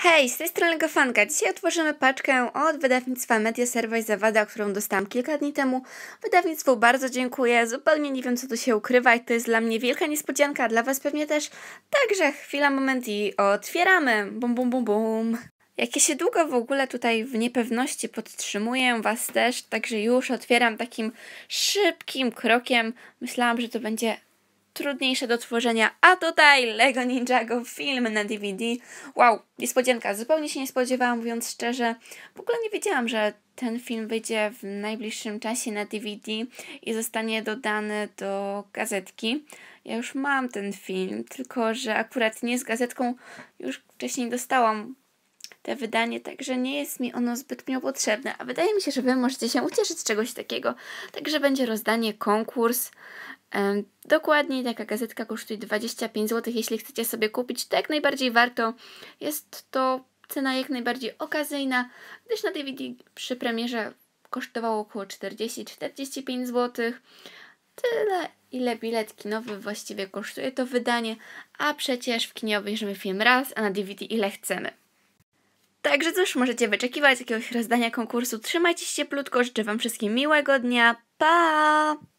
Hej, z tej strony Gafanka. Dzisiaj otworzymy paczkę od wydawnictwa Media Service Zawada, którą dostałam kilka dni temu. Wydawnictwu bardzo dziękuję, zupełnie nie wiem co tu się ukrywa i to jest dla mnie wielka niespodzianka, a dla Was pewnie też. Także chwila, moment i otwieramy. Bum, bum, bum, bum. Jak ja się długo w ogóle tutaj w niepewności podtrzymuję Was też, także już otwieram takim szybkim krokiem. Myślałam, że to będzie trudniejsze do tworzenia, a tutaj Lego Ninjago film na DVD. Wow, niespodzianka, zupełnie się nie spodziewałam, mówiąc szczerze. W ogóle nie wiedziałam, że ten film wyjdzie w najbliższym czasie na DVD i zostanie dodany do gazetki. Ja już mam ten film, tylko że akurat nie z gazetką, już wcześniej dostałam te wydanie, także nie jest mi ono zbytnio potrzebne, a wydaje mi się, że Wy możecie się ucieszyć z czegoś takiego. Także będzie rozdanie, konkurs. Dokładnie taka gazetka kosztuje 25 zł. Jeśli chcecie sobie kupić, to jak najbardziej warto. Jest to cena jak najbardziej okazyjna, gdyż na DVD przy premierze kosztowało około 40-45 zł. Tyle, ile bilet kinowy właściwie kosztuje to wydanie, a przecież w kinie obejrzymy film raz, a na DVD ile chcemy. Także cóż, możecie wyczekiwać jakiegoś rozdania konkursu. Trzymajcie się cieplutko, życzę Wam wszystkim miłego dnia. Pa!